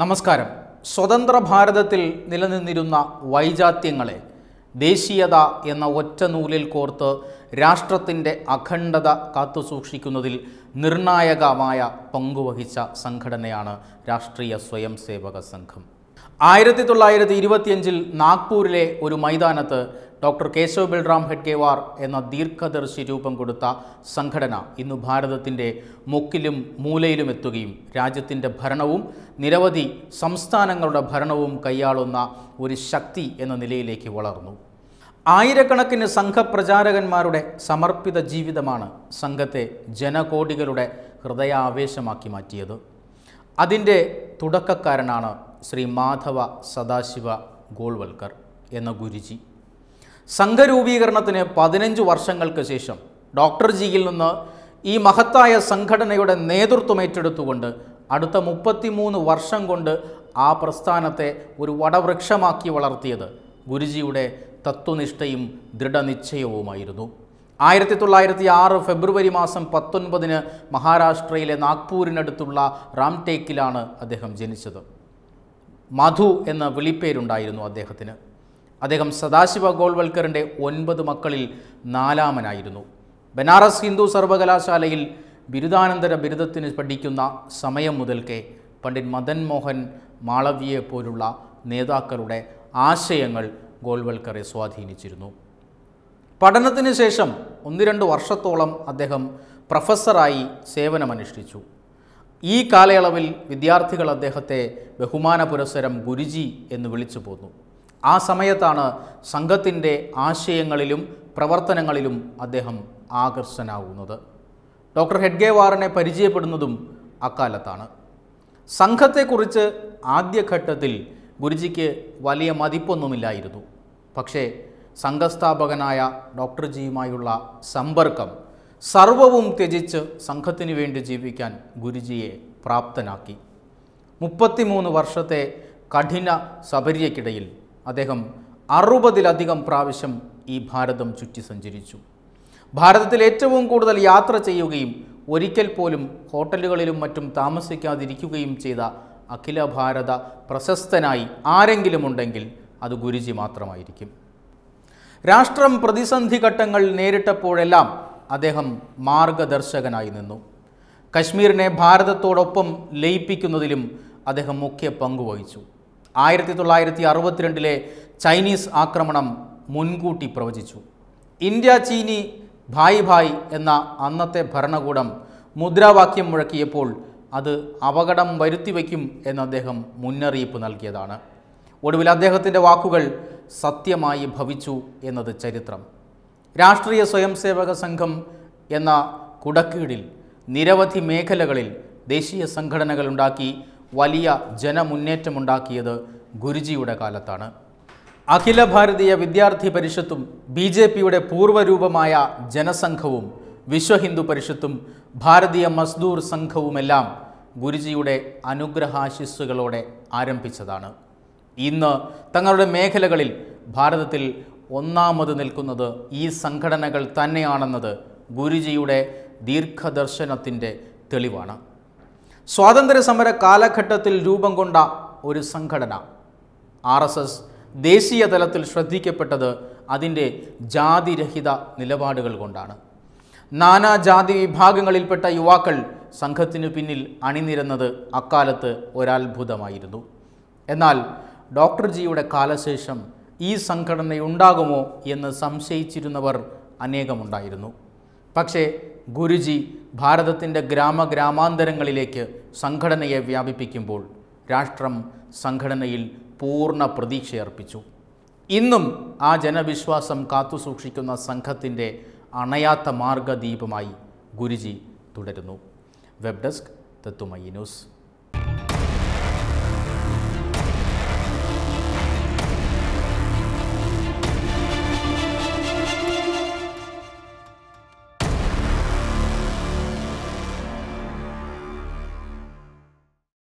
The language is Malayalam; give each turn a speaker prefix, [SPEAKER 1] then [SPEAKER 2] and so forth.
[SPEAKER 1] നമസ്കാരം സ്വതന്ത്ര ഭാരതത്തിൽ നിലനിന്നിരുന്ന വൈജാത്യങ്ങളെ ദേശീയത എന്ന ഒറ്റ നൂലിൽ കോർത്ത് രാഷ്ട്രത്തിൻ്റെ അഖണ്ഡത കാത്തുസൂക്ഷിക്കുന്നതിൽ നിർണായകമായ പങ്കുവഹിച്ച സംഘടനയാണ് രാഷ്ട്രീയ സ്വയംസേവക സംഘം ആയിരത്തി തൊള്ളായിരത്തി ഇരുപത്തിയഞ്ചിൽ നാഗ്പൂരിലെ ഒരു മൈതാനത്ത് ഡോക്ടർ കേശവ് ബൽറാം ഹെഡ്ഗേവാർ എന്ന ദീർഘദർശി രൂപം കൊടുത്ത സംഘടന ഇന്ന് ഭാരതത്തിൻ്റെ മുക്കിലും മൂലയിലും എത്തുകയും രാജ്യത്തിൻ്റെ ഭരണവും നിരവധി സംസ്ഥാനങ്ങളുടെ ഭരണവും കൈയാളുന്ന ഒരു ശക്തി എന്ന നിലയിലേക്ക് വളർന്നു ആയിരക്കണക്കിന് സംഘപ്രചാരകന്മാരുടെ സമർപ്പിത ജീവിതമാണ് സംഘത്തെ ജനകോടികളുടെ ഹൃദയാവേശമാക്കി മാറ്റിയത് അതിൻ്റെ തുടക്കക്കാരനാണ് ശ്രീ മാധവ സദാശിവ ഗോൾവൽക്കർ എന്ന ഗുരുജി സംഘരൂപീകരണത്തിന് പതിനഞ്ച് വർഷങ്ങൾക്ക് ശേഷം ഡോക്ടർ ജിയിൽ നിന്ന് ഈ മഹത്തായ സംഘടനയുടെ നേതൃത്വം ഏറ്റെടുത്തുകൊണ്ട് അടുത്ത മുപ്പത്തിമൂന്ന് വർഷം കൊണ്ട് ആ പ്രസ്ഥാനത്തെ ഒരു വടവൃക്ഷമാക്കി വളർത്തിയത് ഗുരുജിയുടെ തത്വനിഷ്ഠയും ദൃഢനിശ്ചയവുമായിരുന്നു ആയിരത്തി തൊള്ളായിരത്തി ആറ് ഫെബ്രുവരി മാസം പത്തൊൻപതിന് മഹാരാഷ്ട്രയിലെ നാഗ്പൂരിനടുത്തുള്ള റാംടേക്കിലാണ് അദ്ദേഹം ജനിച്ചത് മധു എന്ന വിളിപ്പേരുണ്ടായിരുന്നു അദ്ദേഹത്തിന് അദ്ദേഹം സദാശിവ ഗോൾവൽക്കറിൻ്റെ ഒൻപത് മക്കളിൽ നാലാമനായിരുന്നു ബനാറസ് ഹിന്ദു സർവകലാശാലയിൽ ബിരുദാനന്തര ബിരുദത്തിന് പഠിക്കുന്ന സമയം മുതൽക്കേ പണ്ഡിറ്റ് മദൻ മോഹൻ മാളവ്യയെ പോലുള്ള നേതാക്കളുടെ ആശയങ്ങൾ ഗോൾവൽക്കറെ സ്വാധീനിച്ചിരുന്നു പഠനത്തിന് ശേഷം ഒന്ന് രണ്ട് വർഷത്തോളം അദ്ദേഹം പ്രൊഫസറായി സേവനമനുഷ്ഠിച്ചു ഈ കാലയളവിൽ വിദ്യാർത്ഥികൾ അദ്ദേഹത്തെ ബഹുമാന പുരസ്സരം ഗുരുജി എന്ന് വിളിച്ചു പോന്നു ആ സമയത്താണ് സംഘത്തിൻ്റെ ആശയങ്ങളിലും പ്രവർത്തനങ്ങളിലും അദ്ദേഹം ആകർഷനാവുന്നത് ഡോക്ടർ ഹെഡ്ഗേവാറിനെ പരിചയപ്പെടുന്നതും അക്കാലത്താണ് സംഘത്തെക്കുറിച്ച് ആദ്യഘട്ടത്തിൽ ഗുരുജിക്ക് വലിയ മതിപ്പൊന്നുമില്ലായിരുന്നു പക്ഷേ സംഘസ്ഥാപകനായ ഡോക്ടർ ജിയുമായുള്ള സമ്പർക്കം സർവവും ത്യജിച്ച് സംഘത്തിനു വേണ്ടി ജീവിക്കാൻ ഗുരുജിയെ പ്രാപ്തനാക്കി മുപ്പത്തിമൂന്ന് വർഷത്തെ കഠിന സബര്യക്കിടയിൽ അദ്ദേഹം അറുപതിലധികം പ്രാവശ്യം ഈ ഭാരതം ചുറ്റി സഞ്ചരിച്ചു ഭാരതത്തിൽ ഏറ്റവും കൂടുതൽ യാത്ര ചെയ്യുകയും ഒരിക്കൽ പോലും ഹോട്ടലുകളിലും മറ്റും താമസിക്കാതിരിക്കുകയും ചെയ്ത അഖില ഭാരത പ്രശസ്തനായി ആരെങ്കിലും ഉണ്ടെങ്കിൽ അത് ഗുരുജി മാത്രമായിരിക്കും രാഷ്ട്രം പ്രതിസന്ധി ഘട്ടങ്ങൾ നേരിട്ടപ്പോഴെല്ലാം അദ്ദേഹം മാർഗദർശകനായി നിന്നു കശ്മീരിനെ ഭാരതത്തോടൊപ്പം ലയിപ്പിക്കുന്നതിലും അദ്ദേഹം മുഖ്യ പങ്കുവഹിച്ചു ആയിരത്തി തൊള്ളായിരത്തി അറുപത്തിരണ്ടിലെ ചൈനീസ് ആക്രമണം മുൻകൂട്ടി പ്രവചിച്ചു ഇന്ത്യ ചീനി ഭായ് ഭായ് എന്ന അന്നത്തെ ഭരണകൂടം മുദ്രാവാക്യം മുഴക്കിയപ്പോൾ അത് അപകടം വരുത്തിവെക്കും എന്ന് അദ്ദേഹം മുന്നറിയിപ്പ് നൽകിയതാണ് ഒടുവിൽ അദ്ദേഹത്തിൻ്റെ വാക്കുകൾ സത്യമായി ഭവിച്ചു എന്നത് ചരിത്രം രാഷ്ട്രീയ സ്വയംസേവക സംഘം എന്ന കുടക്കീടിൽ നിരവധി മേഖലകളിൽ ദേശീയ സംഘടനകളുണ്ടാക്കി വലിയ ജനമുന്നേറ്റമുണ്ടാക്കിയത് ഗുരുജിയുടെ കാലത്താണ് അഖില ഭാരതീയ വിദ്യാർത്ഥി പരിഷത്തും ബി ജെ പിയുടെ പൂർവ്വരൂപമായ ജനസംഘവും വിശ്വഹിന്ദു പരിഷത്തും ഭാരതീയ മസ്ദൂർ സംഘവുമെല്ലാം ഗുരുജിയുടെ അനുഗ്രഹാശിസ്സുകളോടെ ആരംഭിച്ചതാണ് ഇന്ന് തങ്ങളുടെ മേഖലകളിൽ ഭാരതത്തിൽ ഒന്നാമത് നിൽക്കുന്നത് ഈ സംഘടനകൾ തന്നെയാണെന്നത് ഗുരുജിയുടെ ദീർഘദർശനത്തിൻ്റെ തെളിവാണ് സ്വാതന്ത്ര്യ സമര കാലഘട്ടത്തിൽ രൂപം കൊണ്ട ഒരു സംഘടന ആർ എസ് എസ് ദേശീയ തലത്തിൽ ശ്രദ്ധിക്കപ്പെട്ടത് അതിൻ്റെ ജാതിരഹിത നിലപാടുകൾ കൊണ്ടാണ് നാനാ ജാതി വിഭാഗങ്ങളിൽപ്പെട്ട യുവാക്കൾ സംഘത്തിനു പിന്നിൽ അണിനിരന്നത് അക്കാലത്ത് ഒരത്ഭുതമായിരുന്നു എന്നാൽ ഡോക്ടർ ജിയുടെ കാലശേഷം ഈ സംഘടനയുണ്ടാകുമോ എന്ന് സംശയിച്ചിരുന്നവർ അനേകമുണ്ടായിരുന്നു പക്ഷേ ഗുരുജി ഭാരതത്തിൻ്റെ ഗ്രാമ ഗ്രാമാന്തരങ്ങളിലേക്ക് സംഘടനയെ വ്യാപിപ്പിക്കുമ്പോൾ രാഷ്ട്രം സംഘടനയിൽ പൂർണ്ണ പ്രതീക്ഷയർപ്പിച്ചു ഇന്നും ആ ജനവിശ്വാസം കാത്തുസൂക്ഷിക്കുന്ന സംഘത്തിൻ്റെ അണയാത്ത മാർഗദീപമായി ഗുരുജി തുടരുന്നു വെബ് ഡെസ്ക് തത്തുമയി ന്യൂസ്